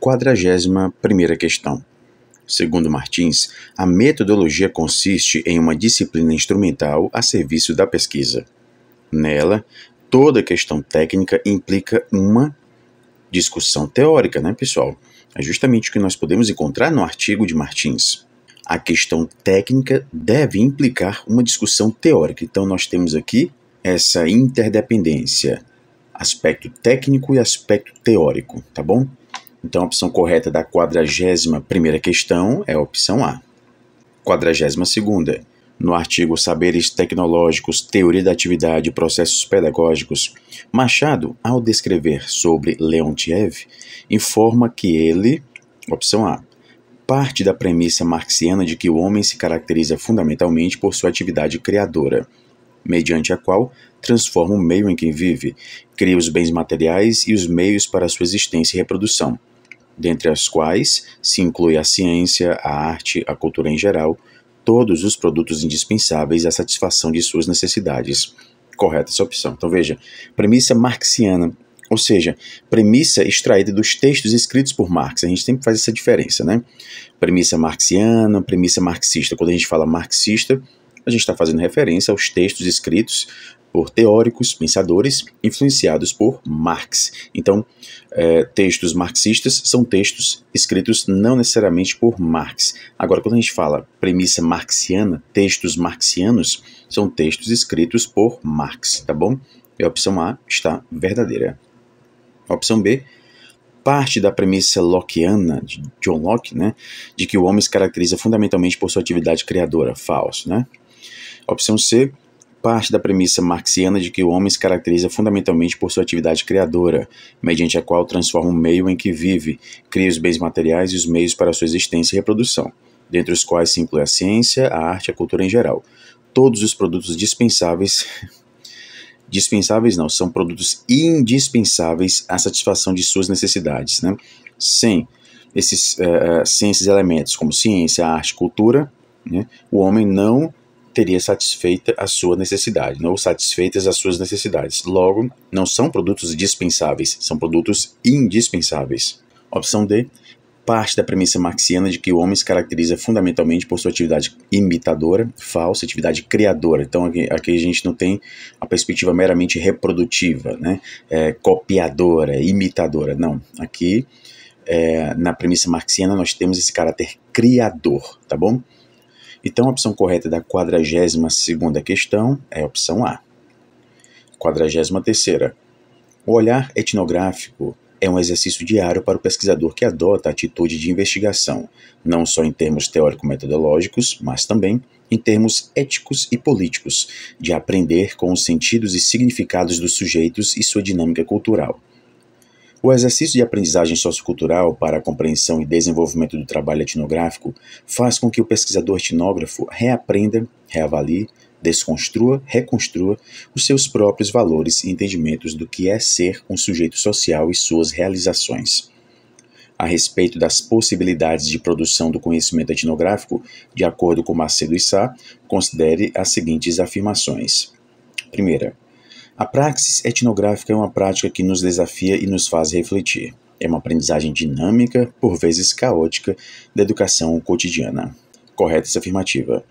Quadragésima primeira questão. Segundo Martins, a metodologia consiste em uma disciplina instrumental a serviço da pesquisa. Nela, toda questão técnica implica uma discussão teórica, né, pessoal? É justamente o que nós podemos encontrar no artigo de Martins. A questão técnica deve implicar uma discussão teórica. Então, nós temos aqui essa interdependência, aspecto técnico e aspecto teórico, tá bom? Então a opção correta da 41ª questão é a opção A. 42ª. No artigo Saberes Tecnológicos, Teoria da Atividade e Processos Pedagógicos, Machado, ao descrever sobre Leontiev, informa que ele, opção A, parte da premissa marxiana de que o homem se caracteriza fundamentalmente por sua atividade criadora, mediante a qual transforma o meio em que vive, cria os bens materiais e os meios para sua existência e reprodução dentre as quais se inclui a ciência, a arte, a cultura em geral, todos os produtos indispensáveis à satisfação de suas necessidades. Correta essa opção. Então veja, premissa marxiana, ou seja, premissa extraída dos textos escritos por Marx. A gente sempre faz essa diferença, né? Premissa marxiana, premissa marxista. Quando a gente fala marxista, a gente está fazendo referência aos textos escritos por teóricos, pensadores influenciados por Marx. Então, é, textos marxistas são textos escritos não necessariamente por Marx. Agora, quando a gente fala premissa marxiana, textos marxianos são textos escritos por Marx, tá bom? E a opção A está verdadeira. A opção B parte da premissa lockeana de John Locke, né, de que o homem se caracteriza fundamentalmente por sua atividade criadora, falso, né? A opção C parte da premissa marxiana de que o homem se caracteriza fundamentalmente por sua atividade criadora, mediante a qual transforma o meio em que vive, cria os bens materiais e os meios para sua existência e reprodução, dentre os quais se inclui a ciência, a arte e a cultura em geral. Todos os produtos dispensáveis dispensáveis não, são produtos indispensáveis à satisfação de suas necessidades. Né? Sem, esses, uh, sem esses elementos, como ciência, arte, cultura, né? o homem não teria satisfeita a sua necessidade, não satisfeitas as suas necessidades. Logo, não são produtos dispensáveis, são produtos indispensáveis. Opção D parte da premissa marxiana de que o homem se caracteriza fundamentalmente por sua atividade imitadora, falsa, atividade criadora. Então aqui, aqui a gente não tem a perspectiva meramente reprodutiva, né? É, copiadora, imitadora. Não. Aqui, é, na premissa marxiana, nós temos esse caráter criador, tá bom? Então, a opção correta da 42ª questão é a opção A. 43ª. O olhar etnográfico é um exercício diário para o pesquisador que adota a atitude de investigação, não só em termos teórico-metodológicos, mas também em termos éticos e políticos, de aprender com os sentidos e significados dos sujeitos e sua dinâmica cultural. O exercício de aprendizagem sociocultural para a compreensão e desenvolvimento do trabalho etnográfico faz com que o pesquisador etnógrafo reaprenda, reavalie, desconstrua, reconstrua os seus próprios valores e entendimentos do que é ser um sujeito social e suas realizações. A respeito das possibilidades de produção do conhecimento etnográfico, de acordo com Macedo Issa, considere as seguintes afirmações. Primeira, a praxis etnográfica é uma prática que nos desafia e nos faz refletir. É uma aprendizagem dinâmica, por vezes caótica, da educação cotidiana. Correta essa afirmativa.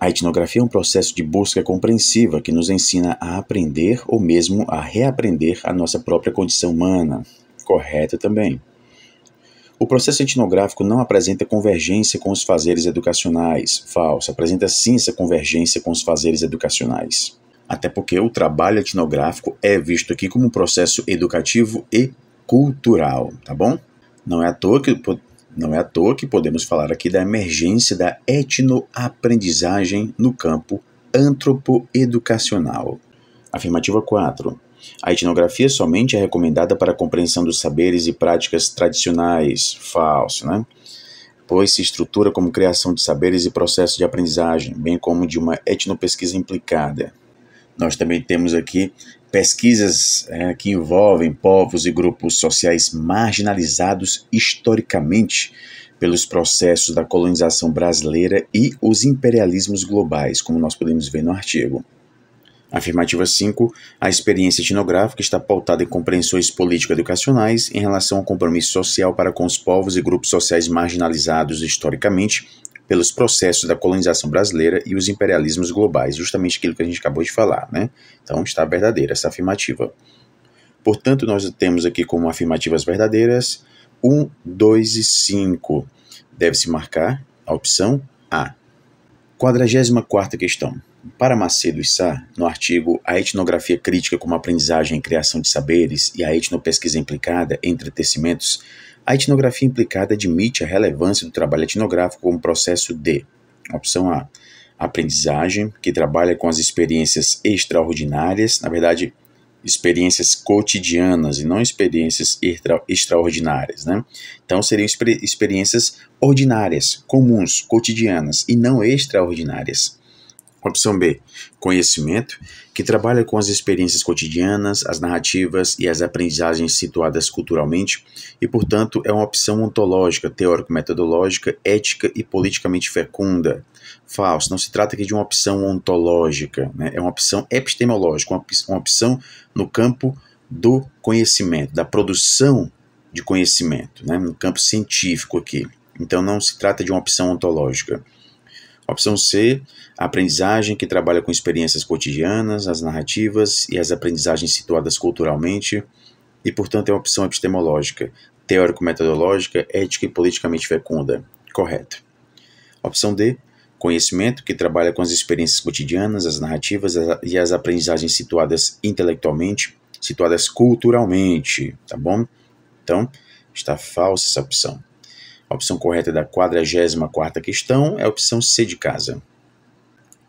A etnografia é um processo de busca compreensiva que nos ensina a aprender ou mesmo a reaprender a nossa própria condição humana. Correta também. O processo etnográfico não apresenta convergência com os fazeres educacionais. Falso. Apresenta sim essa convergência com os fazeres educacionais até porque o trabalho etnográfico é visto aqui como um processo educativo e cultural, tá bom? Não é à toa que não é à toa que podemos falar aqui da emergência da etnoaprendizagem no campo antropoeducacional. Afirmativa 4. A etnografia somente é recomendada para a compreensão dos saberes e práticas tradicionais. Falso, né? Pois se estrutura como criação de saberes e processo de aprendizagem, bem como de uma etnopesquisa implicada. Nós também temos aqui pesquisas é, que envolvem povos e grupos sociais marginalizados historicamente pelos processos da colonização brasileira e os imperialismos globais, como nós podemos ver no artigo. Afirmativa 5. A experiência etnográfica está pautada em compreensões político-educacionais em relação ao compromisso social para com os povos e grupos sociais marginalizados historicamente pelos processos da colonização brasileira e os imperialismos globais, justamente aquilo que a gente acabou de falar, né? Então está verdadeira essa afirmativa. Portanto, nós temos aqui como afirmativas verdadeiras 1, 2 e 5. Deve-se marcar a opção A. 44 questão. Para Macedo e Sá, no artigo A Etnografia Crítica como Aprendizagem e Criação de Saberes e a Etnopesquisa Implicada, Entretecimentos, a etnografia implicada admite a relevância do trabalho etnográfico como processo de opção A, aprendizagem, que trabalha com as experiências extraordinárias, na verdade, experiências cotidianas e não experiências extra, extraordinárias, né? Então seriam experiências ordinárias, comuns, cotidianas e não extraordinárias. Opção B, conhecimento, que trabalha com as experiências cotidianas, as narrativas e as aprendizagens situadas culturalmente e, portanto, é uma opção ontológica, teórico-metodológica, ética e politicamente fecunda. Falso, não se trata aqui de uma opção ontológica, né? é uma opção epistemológica, uma opção no campo do conhecimento, da produção de conhecimento, né? no campo científico aqui. Então, não se trata de uma opção ontológica. Opção C, a aprendizagem que trabalha com experiências cotidianas, as narrativas e as aprendizagens situadas culturalmente, e portanto é uma opção epistemológica, teórico-metodológica, ética e politicamente fecunda. Correto. Opção D, conhecimento que trabalha com as experiências cotidianas, as narrativas e as aprendizagens situadas intelectualmente, situadas culturalmente, tá bom? Então, está falsa essa opção. A opção correta é da 44ª questão é a opção C de casa.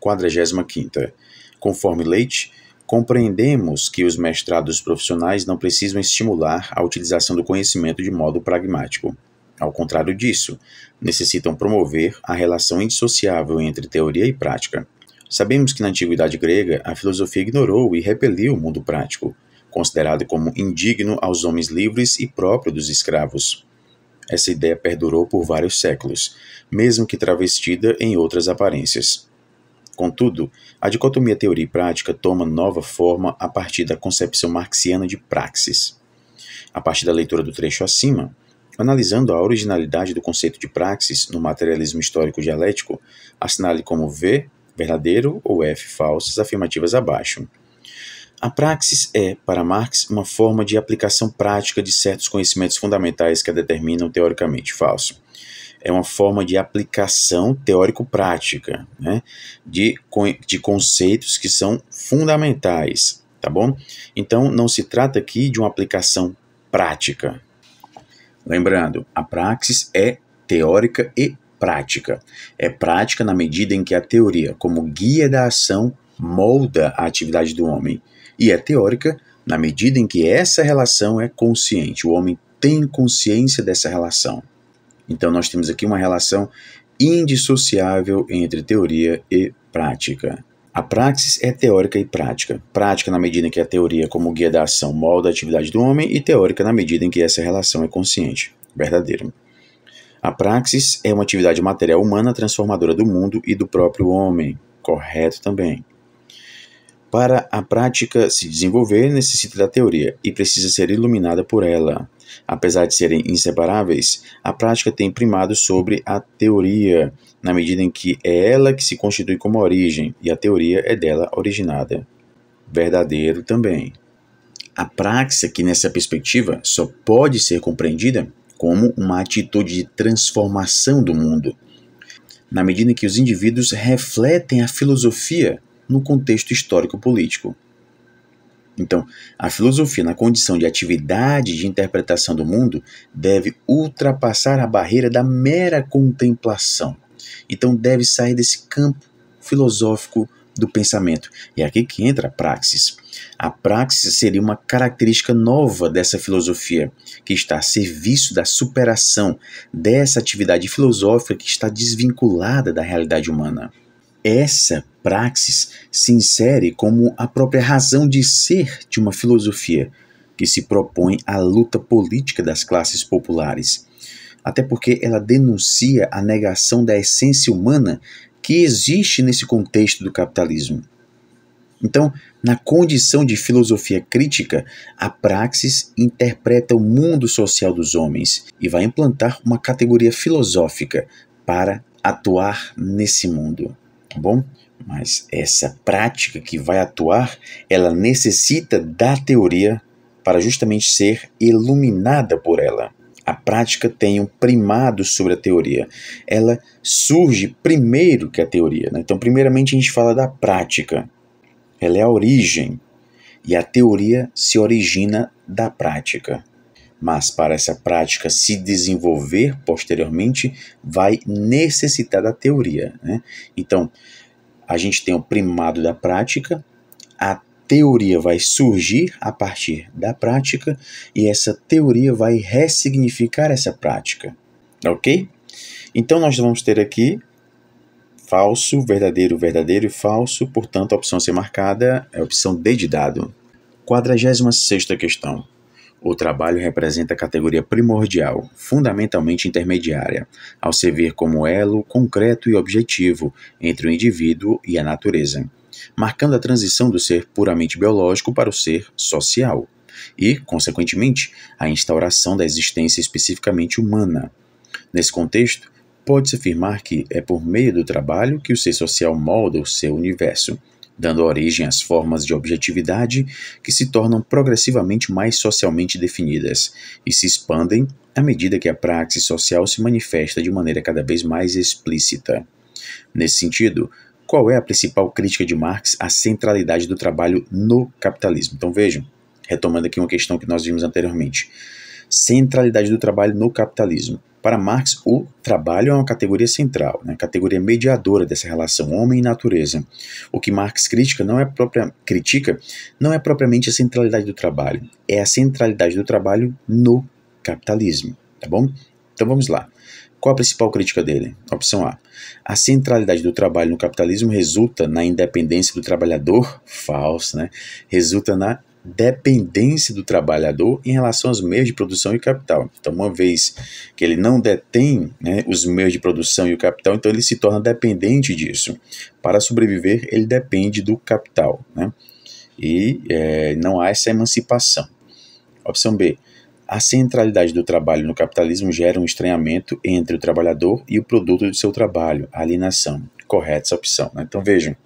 45ª. Conforme Leite, compreendemos que os mestrados profissionais não precisam estimular a utilização do conhecimento de modo pragmático. Ao contrário disso, necessitam promover a relação indissociável entre teoria e prática. Sabemos que na antiguidade grega a filosofia ignorou e repeliu o mundo prático, considerado como indigno aos homens livres e próprio dos escravos. Essa ideia perdurou por vários séculos, mesmo que travestida em outras aparências. Contudo, a dicotomia teoria e prática toma nova forma a partir da concepção marxiana de praxis. A partir da leitura do trecho acima, analisando a originalidade do conceito de praxis no materialismo histórico dialético, assinale como V verdadeiro ou F falsas afirmativas abaixo. A praxis é, para Marx, uma forma de aplicação prática de certos conhecimentos fundamentais que a determinam teoricamente falso. É uma forma de aplicação teórico-prática né, de, de conceitos que são fundamentais, tá bom? Então, não se trata aqui de uma aplicação prática. Lembrando, a praxis é teórica e prática. É prática na medida em que a teoria, como guia da ação, molda a atividade do homem e é teórica na medida em que essa relação é consciente, o homem tem consciência dessa relação. Então nós temos aqui uma relação indissociável entre teoria e prática. A praxis é teórica e prática. Prática na medida em que a teoria, como guia da ação, molda a atividade do homem, e teórica na medida em que essa relação é consciente, verdadeira. A praxis é uma atividade material humana transformadora do mundo e do próprio homem, correto também. Para a prática se desenvolver, necessita da teoria e precisa ser iluminada por ela. Apesar de serem inseparáveis, a prática tem primado sobre a teoria, na medida em que é ela que se constitui como origem e a teoria é dela originada. Verdadeiro também. A praxia que nessa perspectiva só pode ser compreendida como uma atitude de transformação do mundo, na medida em que os indivíduos refletem a filosofia no contexto histórico-político. Então, a filosofia, na condição de atividade de interpretação do mundo, deve ultrapassar a barreira da mera contemplação. Então, deve sair desse campo filosófico do pensamento. E é aqui que entra a praxis. A praxis seria uma característica nova dessa filosofia, que está a serviço da superação dessa atividade filosófica que está desvinculada da realidade humana essa praxis se insere como a própria razão de ser de uma filosofia que se propõe à luta política das classes populares, até porque ela denuncia a negação da essência humana que existe nesse contexto do capitalismo. Então, na condição de filosofia crítica, a praxis interpreta o mundo social dos homens e vai implantar uma categoria filosófica para atuar nesse mundo. Tá bom? Mas essa prática que vai atuar, ela necessita da teoria para justamente ser iluminada por ela. A prática tem um primado sobre a teoria. Ela surge primeiro que a teoria. Né? Então, primeiramente, a gente fala da prática. Ela é a origem. E a teoria se origina da prática mas para essa prática se desenvolver posteriormente, vai necessitar da teoria. Né? Então, a gente tem o primado da prática, a teoria vai surgir a partir da prática e essa teoria vai ressignificar essa prática. Ok? Então, nós vamos ter aqui falso, verdadeiro, verdadeiro e falso, portanto, a opção a ser marcada é a opção D de dado. 46 questão. O trabalho representa a categoria primordial, fundamentalmente intermediária, ao servir como elo concreto e objetivo entre o indivíduo e a natureza, marcando a transição do ser puramente biológico para o ser social e, consequentemente, a instauração da existência especificamente humana. Nesse contexto, pode-se afirmar que é por meio do trabalho que o ser social molda o seu universo, dando origem às formas de objetividade que se tornam progressivamente mais socialmente definidas e se expandem à medida que a praxe social se manifesta de maneira cada vez mais explícita. Nesse sentido, qual é a principal crítica de Marx à centralidade do trabalho no capitalismo? Então vejam, retomando aqui uma questão que nós vimos anteriormente. Centralidade do trabalho no capitalismo. Para Marx, o trabalho é uma categoria central, né, categoria mediadora dessa relação homem e natureza. O que Marx critica não é própria critica não é propriamente a centralidade do trabalho, é a centralidade do trabalho no capitalismo, tá bom? Então vamos lá. Qual a principal crítica dele? Opção A. A centralidade do trabalho no capitalismo resulta na independência do trabalhador, falso, né? Resulta na dependência do trabalhador em relação aos meios de produção e capital. Então, uma vez que ele não detém né, os meios de produção e o capital, então ele se torna dependente disso. Para sobreviver, ele depende do capital, né? E é, não há essa emancipação. Opção B. A centralidade do trabalho no capitalismo gera um estranhamento entre o trabalhador e o produto do seu trabalho, a alienação. Correta essa opção. Né? Então vejam,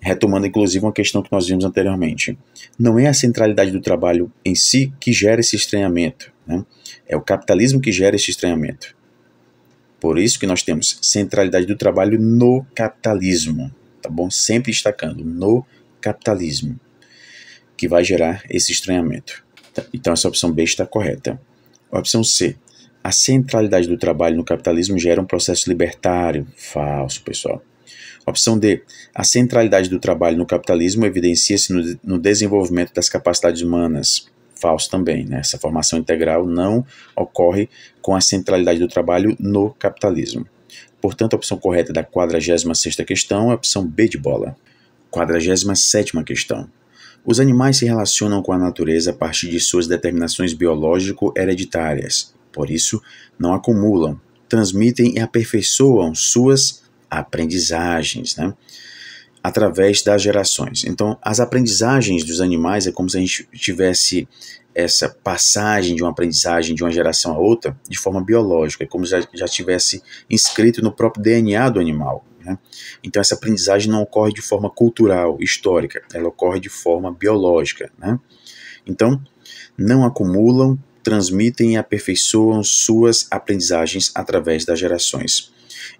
retomando inclusive uma questão que nós vimos anteriormente. Não é a centralidade do trabalho em si que gera esse estranhamento, né? é o capitalismo que gera esse estranhamento. Por isso que nós temos centralidade do trabalho no capitalismo, tá bom? Sempre destacando no capitalismo, que vai gerar esse estranhamento. Tá? Então essa opção B está correta. A opção C. A centralidade do trabalho no capitalismo gera um processo libertário. Falso, pessoal. Opção D. A centralidade do trabalho no capitalismo evidencia-se no, no desenvolvimento das capacidades humanas falso também. Né? Essa formação integral não ocorre com a centralidade do trabalho no capitalismo. Portanto, a opção correta da 46 questão é a opção B de bola. 47 questão. Os animais se relacionam com a natureza a partir de suas determinações biológico-hereditárias. Por isso, não acumulam, transmitem e aperfeiçoam suas aprendizagens, né? através das gerações. Então, as aprendizagens dos animais é como se a gente tivesse essa passagem de uma aprendizagem de uma geração a outra de forma biológica, é como já, já tivesse inscrito no próprio DNA do animal. Né? Então, essa aprendizagem não ocorre de forma cultural, histórica, ela ocorre de forma biológica. Né? Então, não acumulam, transmitem e aperfeiçoam suas aprendizagens através das gerações.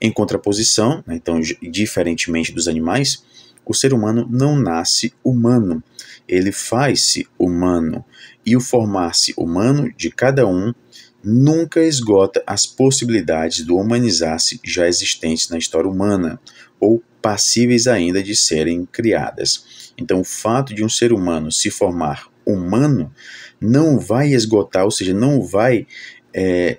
Em contraposição, né, então, diferentemente dos animais, o ser humano não nasce humano, ele faz-se humano, e o formar-se humano de cada um nunca esgota as possibilidades do humanizar-se já existentes na história humana, ou passíveis ainda de serem criadas. Então, o fato de um ser humano se formar humano não vai esgotar, ou seja, não vai é,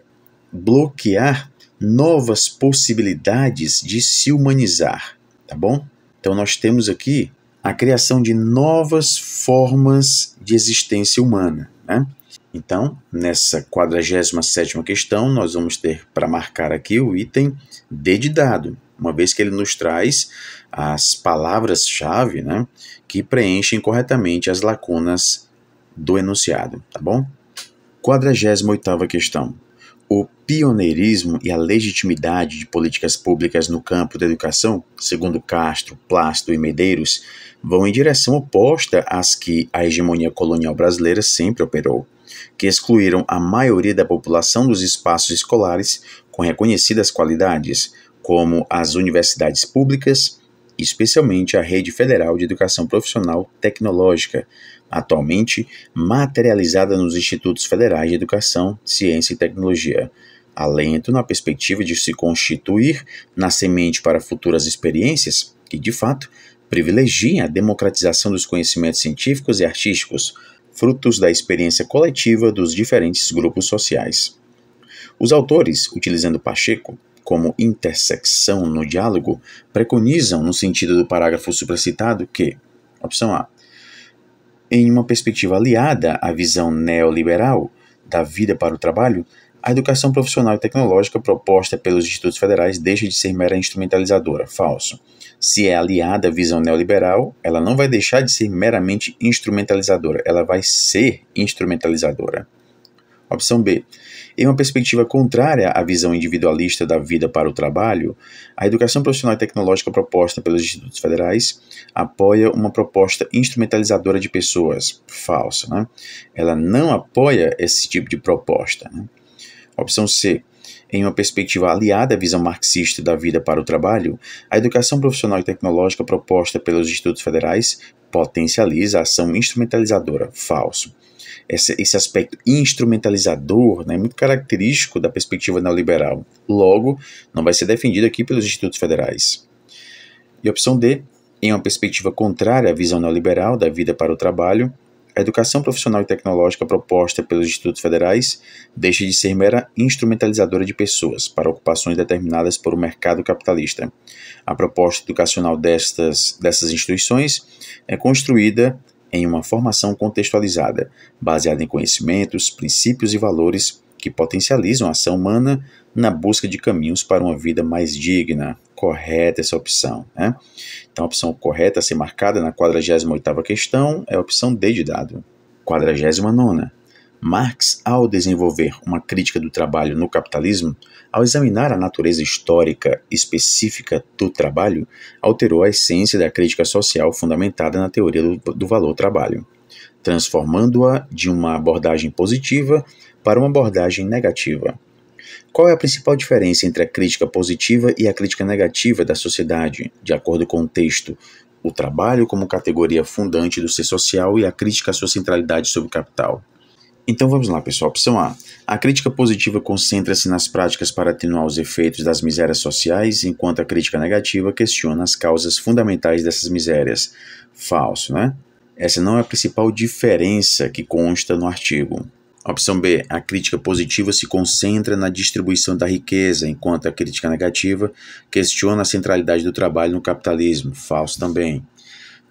bloquear novas possibilidades de se humanizar, tá bom? Então nós temos aqui a criação de novas formas de existência humana, né? Então, nessa 47ª questão, nós vamos ter para marcar aqui o item D de dado, uma vez que ele nos traz as palavras-chave né, que preenchem corretamente as lacunas do enunciado, tá bom? 48ª questão. O pioneirismo e a legitimidade de políticas públicas no campo da educação, segundo Castro, Plácido e Medeiros, vão em direção oposta às que a hegemonia colonial brasileira sempre operou, que excluíram a maioria da população dos espaços escolares com reconhecidas qualidades, como as universidades públicas, especialmente a Rede Federal de Educação Profissional Tecnológica, atualmente materializada nos institutos federais de educação, ciência e tecnologia. Alento na perspectiva de se constituir na semente para futuras experiências que, de fato, privilegiem a democratização dos conhecimentos científicos e artísticos, frutos da experiência coletiva dos diferentes grupos sociais. Os autores, utilizando Pacheco, como intersecção no diálogo preconizam, no sentido do parágrafo supracitado, que: opção A, em uma perspectiva aliada à visão neoliberal da vida para o trabalho, a educação profissional e tecnológica proposta pelos institutos federais deixa de ser mera instrumentalizadora. Falso. Se é aliada à visão neoliberal, ela não vai deixar de ser meramente instrumentalizadora, ela vai ser instrumentalizadora. Opção B. Em uma perspectiva contrária à visão individualista da vida para o trabalho, a educação profissional e tecnológica proposta pelos institutos federais apoia uma proposta instrumentalizadora de pessoas. Falsa, né? Ela não apoia esse tipo de proposta. Né? Opção C. Em uma perspectiva aliada à visão marxista da vida para o trabalho, a educação profissional e tecnológica proposta pelos institutos federais potencializa a ação instrumentalizadora. Falso esse, esse aspecto instrumentalizador né, muito característico da perspectiva neoliberal. Logo, não vai ser defendido aqui pelos institutos federais. E opção D, em uma perspectiva contrária à visão neoliberal da vida para o trabalho, a educação profissional e tecnológica proposta pelos institutos federais deixa de ser mera instrumentalizadora de pessoas para ocupações determinadas por um mercado capitalista. A proposta educacional destas, dessas instituições é construída em uma formação contextualizada, baseada em conhecimentos, princípios e valores que potencializam a ação humana na busca de caminhos para uma vida mais digna. Correta essa opção. Né? Então, a opção correta a ser marcada na 48 questão é a opção D de dado. 49. Marx, ao desenvolver uma crítica do trabalho no capitalismo, ao examinar a natureza histórica específica do trabalho, alterou a essência da crítica social fundamentada na teoria do, do valor trabalho, transformando-a de uma abordagem positiva para uma abordagem negativa. Qual é a principal diferença entre a crítica positiva e a crítica negativa da sociedade, de acordo com o texto O Trabalho como Categoria Fundante do Ser Social e a Crítica à Sua Centralidade sobre o Capital? Então vamos lá, pessoal. Opção A. A crítica positiva concentra-se nas práticas para atenuar os efeitos das misérias sociais, enquanto a crítica negativa questiona as causas fundamentais dessas misérias. Falso, né? Essa não é a principal diferença que consta no artigo. Opção B. A crítica positiva se concentra na distribuição da riqueza, enquanto a crítica negativa questiona a centralidade do trabalho no capitalismo. Falso também.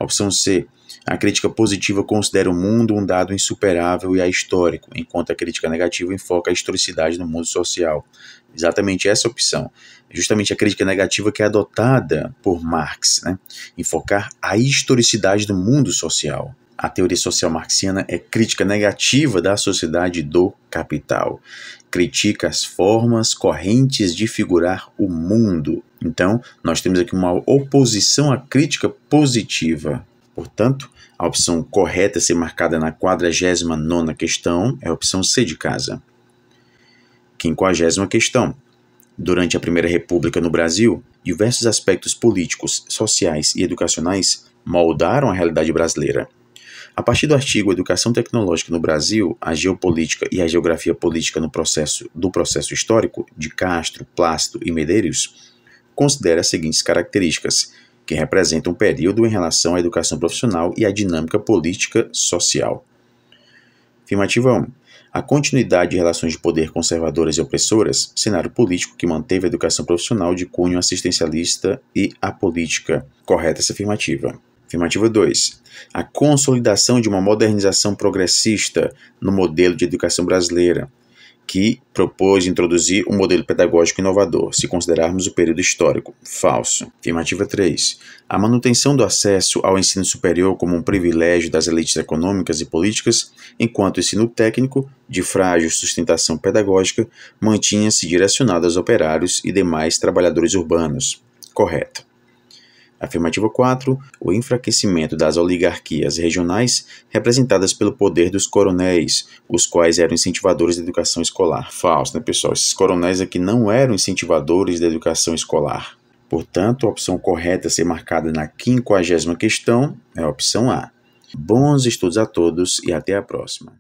Opção C. A crítica positiva considera o mundo um dado insuperável e ahistórico, enquanto a crítica negativa enfoca a historicidade no mundo social. Exatamente essa opção. É justamente a crítica negativa que é adotada por Marx, né? enfocar a historicidade do mundo social. A teoria social marxiana é crítica negativa da sociedade do capital. Critica as formas correntes de figurar o mundo. Então, nós temos aqui uma oposição à crítica positiva. Portanto, a opção correta a ser marcada na 49 questão é a opção C de casa. 50 questão. Durante a Primeira República no Brasil, diversos aspectos políticos, sociais e educacionais moldaram a realidade brasileira. A partir do artigo Educação Tecnológica no Brasil, a Geopolítica e a Geografia Política no processo, do Processo Histórico, de Castro, Plácido e Medeiros, considera as seguintes características que representa um período em relação à educação profissional e à dinâmica política social. Afirmativa 1. A continuidade de relações de poder conservadoras e opressoras, cenário político que manteve a educação profissional de cunho assistencialista e a política. Correta essa afirmativa. Afirmativa 2. A consolidação de uma modernização progressista no modelo de educação brasileira, que propôs introduzir um modelo pedagógico inovador, se considerarmos o período histórico. Falso. Afirmativa 3. A manutenção do acesso ao ensino superior como um privilégio das elites econômicas e políticas, enquanto o ensino técnico, de frágil sustentação pedagógica, mantinha-se direcionado aos operários e demais trabalhadores urbanos. Correto. Afirmativa 4. O enfraquecimento das oligarquias regionais representadas pelo poder dos coronéis, os quais eram incentivadores da educação escolar. Falso, né, pessoal? Esses coronéis aqui não eram incentivadores da educação escolar. Portanto, a opção correta a ser marcada na quinquagésima questão é a opção A. Bons estudos a todos e até a próxima.